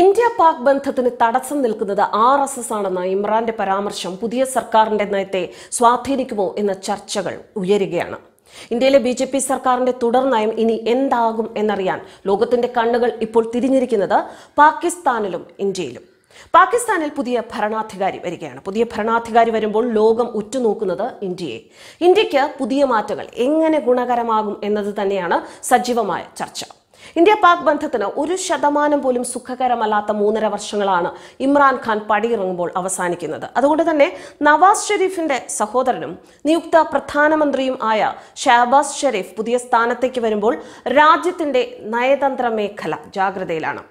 India Pak ബന്ധത്തിന് തടസ്സം നിൽക്കുന്നത് ആർ എസ് എസ് ആണെന്ന ഇമ്രാന്റെ പരാമർശം പുതിയ സർക്കാരിന്റെ നയത്തെ സ്വാധീനിക്കുമോ എന്ന ചർച്ചകൾ ഉയരുകയാണ് ഇന്ത്യയിലെ ബി ജെ പി സർക്കാരിന്റെ തുടർ നയം ഇനി എന്താകും എന്നറിയാൻ ലോകത്തിന്റെ കണ്ണുകൾ ഇപ്പോൾ തിരിഞ്ഞിരിക്കുന്നത് പാകിസ്ഥാനിലും ഇന്ത്യയിലും പാകിസ്ഥാനിൽ പുതിയ ഭരണാധികാരി വരികയാണ് പുതിയ ഭരണാധികാരി വരുമ്പോൾ ലോകം ഉറ്റുനോക്കുന്നത് ഇന്ത്യയെ ഇന്ത്യക്ക് പുതിയ മാറ്റങ്ങൾ എങ്ങനെ ഗുണകരമാകും എന്നത് തന്നെയാണ് സജീവമായ ചർച്ച ഇന്ത്യ പാക് ബന്ധത്തിന് ഒരു ശതമാനം പോലും സുഖകരമല്ലാത്ത മൂന്നര വർഷങ്ങളാണ് ഇമ്രാൻഖാൻ പടിയിറങ്ങുമ്പോൾ അവസാനിക്കുന്നത് അതുകൊണ്ട് തന്നെ നവാസ് ഷെരീഫിന്റെ സഹോദരനും നിയുക്ത പ്രധാനമന്ത്രിയും ആയ ഷാബാസ് ഷെരീഫ് പുതിയ സ്ഥാനത്തേക്ക് വരുമ്പോൾ രാജ്യത്തിന്റെ നയതന്ത്ര മേഖല ജാഗ്രതയിലാണ്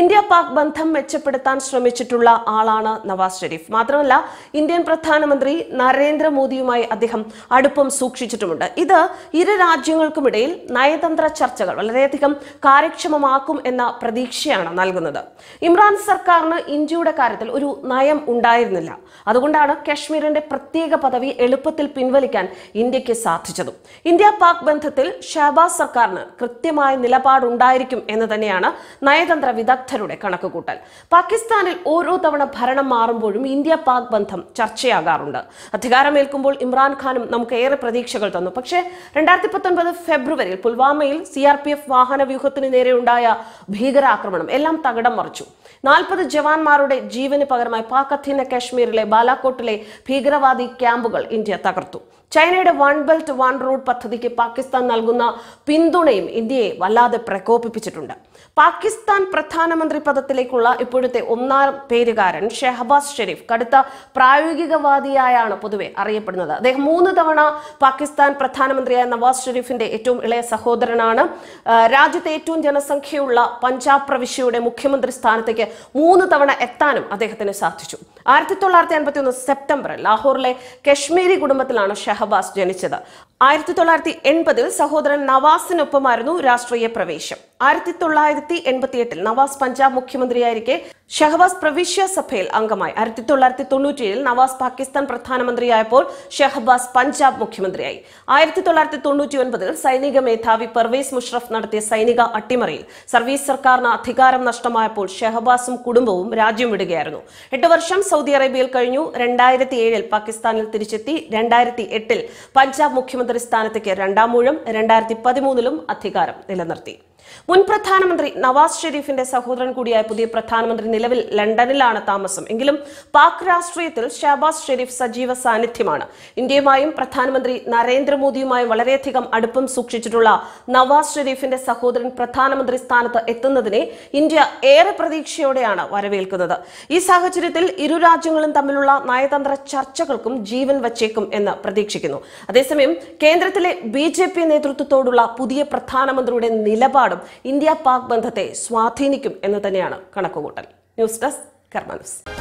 ഇന്ത്യ പാക് ബന്ധം മെച്ചപ്പെടുത്താൻ ശ്രമിച്ചിട്ടുള്ള ആളാണ് നവാസ് ഷെരീഫ് മാത്രമല്ല ഇന്ത്യൻ പ്രധാനമന്ത്രി നരേന്ദ്രമോദിയുമായി അദ്ദേഹം അടുപ്പം സൂക്ഷിച്ചിട്ടുമുണ്ട് ഇത് ഇരു രാജ്യങ്ങൾക്കുമിടയിൽ നയതന്ത്ര ചർച്ചകൾ വളരെയധികം കാര്യക്ഷമമാക്കും എന്ന പ്രതീക്ഷയാണ് നൽകുന്നത് ഇമ്രാൻ സർക്കാരിന് ഇന്ത്യയുടെ കാര്യത്തിൽ ഒരു നയം ഉണ്ടായിരുന്നില്ല അതുകൊണ്ടാണ് കശ്മീരിന്റെ പ്രത്യേക പദവി എളുപ്പത്തിൽ പിൻവലിക്കാൻ ഇന്ത്യക്ക് സാധിച്ചതും ഇന്ത്യ പാക് ബന്ധത്തിൽ ഷഹബാസ് സർക്കാരിന് കൃത്യമായ നിലപാടുണ്ടായിരിക്കും എന്ന് തന്നെയാണ് നയതന്ത്ര വിദഗ്ധരുടെ കണക്കുകൂട്ടൽ പാകിസ്ഥാനിൽ ഓരോ തവണ ഭരണം മാറുമ്പോഴും ഇന്ത്യ പാക് ബന്ധം ചർച്ചയാകാറുണ്ട് അധികാരമേൽക്കുമ്പോൾ ഇമ്രാൻഖാനും നമുക്ക് ഏറെ പ്രതീക്ഷകൾ തന്നു പക്ഷേ രണ്ടായിരത്തി പത്തൊൻപത് ഫെബ്രുവരിയിൽ പുൽവാമയിൽ സി ആർ പി എഫ് വാഹന സമൂഹത്തിന് ഉണ്ടായ ഭീകരാക്രമണം എല്ലാം തകടം മറിച്ചു നാൽപ്പത് ജവാന്മാരുടെ ജീവന് പകരമായി പാക് അധീന കാശ്മീരിലെ ബാലാക്കോട്ടിലെ ഭീകരവാദി ക്യാമ്പുകൾ ഇന്ത്യ തകർത്തു ചൈനയുടെ വൺ ബെൽറ്റ് വൺ റോഡ് പദ്ധതിക്ക് പാകിസ്ഥാൻ നൽകുന്ന പിന്തുണയും ഇന്ത്യയെ വല്ലാതെ പ്രകോപിപ്പിച്ചിട്ടുണ്ട് പാകിസ്ഥാൻ പ്രധാനമന്ത്രി പദത്തിലേക്കുള്ള ഇപ്പോഴത്തെ ഒന്നാം പേരുകാരൻ ഷെഹബാസ് ഷെരീഫ് കടുത്ത പ്രായോഗികവാദിയായാണ് പൊതുവെ അറിയപ്പെടുന്നത് അദ്ദേഹം മൂന്ന് തവണ പാകിസ്ഥാൻ പ്രധാനമന്ത്രിയായ നവാസ് ഷെരീഫിന്റെ ഏറ്റവും ഇളയ സഹോദരനാണ് രാജ്യത്തെ ഏറ്റവും ജനസംഖ്യയുള്ള പഞ്ചാബ് പ്രവിശ്യയുടെ മുഖ്യമന്ത്രി സ്ഥാനത്തേക്ക് മൂന്ന് തവണ എത്താനും അദ്ദേഹത്തിന് സാധിച്ചു ആയിരത്തി തൊള്ളായിരത്തി അൻപത്തി ഒന്ന് സെപ്റ്റംബറിൽ ലാഹോറിലെ കശ്മീരി കുടുംബത്തിലാണ് ഷഹബാസ് ജനിച്ചത് ആയിരത്തി തൊള്ളായിരത്തി എൺപതിൽ സഹോദരൻ നവാസിനൊപ്പമായിരുന്നു രാഷ്ട്രീയ പ്രവേശം ആയിരത്തി തൊള്ളായിരത്തി എട്ടിൽ നവാസ് പഞ്ചാബ് മുഖ്യമന്ത്രിയായിരിക്കെ ഷഹബാസ് പ്രവിശ്യ സഭയിൽ അംഗമായി ആയിരത്തി തൊള്ളായിരത്തി തൊണ്ണൂറ്റിയേഴിൽ നവാസ് പാകിസ്ഥാൻ പ്രധാനമന്ത്രിയായപ്പോൾ ഷഹബാസ് പഞ്ചാബ് മുഖ്യമന്ത്രിയായി ആയിരത്തി തൊള്ളായിരത്തി തൊണ്ണൂറ്റി ഒൻപതിൽ സൈനിക മേധാവി പെർവേസ് മുഷറഫ് നടത്തിയ സൈനിക അട്ടിമറിയിൽ സർവീസ് സർക്കാരിന് അധികാരം നഷ്ടമായപ്പോൾ ഷഹബാസും കുടുംബവും രാജ്യം വിടുകയായിരുന്നു എട്ട് വർഷം സൗദി അറേബ്യയിൽ കഴിഞ്ഞു രണ്ടായിരത്തി ഏഴിൽ പാകിസ്ഥാനിൽ തിരിച്ചെത്തി രണ്ടായിരത്തി എട്ടിൽ പഞ്ചാബ് മുഖ്യമന്ത്രി സ്ഥാനത്തേക്ക് രണ്ടാം മൂഴം രണ്ടായിരത്തി പതിമൂന്നിലും അധികാരം നിലനിർത്തി മുൻ പ്രധാനമന്ത്രി നവാസ് ഷെരീഫിന്റെ സഹോദരൻ കൂടിയായ പുതിയ പ്രധാനമന്ത്രി നിലവിൽ ലണ്ടനിലാണ് താമസം എങ്കിലും പാക് രാഷ്ട്രീയത്തിൽ ഷാബാസ് ഷെരീഫ് സജീവ സാന്നിധ്യമാണ് ഇന്ത്യയുമായും പ്രധാനമന്ത്രി നരേന്ദ്രമോദിയുമായും വളരെയധികം അടുപ്പം സൂക്ഷിച്ചിട്ടുള്ള നവാസ് ഷെരീഫിന്റെ സഹോദരൻ പ്രധാനമന്ത്രി സ്ഥാനത്ത് എത്തുന്നതിനെ ഇന്ത്യ ഏറെ പ്രതീക്ഷയോടെയാണ് വരവേൽക്കുന്നത് ഈ സാഹചര്യത്തിൽ ഇരു രാജ്യങ്ങളും തമ്മിലുള്ള നയതന്ത്ര ചർച്ചകൾക്കും ജീവൻ വച്ചേക്കും എന്ന് പ്രതീക്ഷിക്കുന്നു അതേസമയം കേന്ദ്രത്തിലെ ബി നേതൃത്വത്തോടുള്ള പുതിയ പ്രധാനമന്ത്രിയുടെ നിലപാട് നിലപാടും ഇന്ത്യ പാക് ബന്ധത്തെ സ്വാധീനിക്കും എന്ന് തന്നെയാണ് കണക്കുകൂട്ടൽ ന്യൂസ് ഡെസ്ക് കർമാനുസ്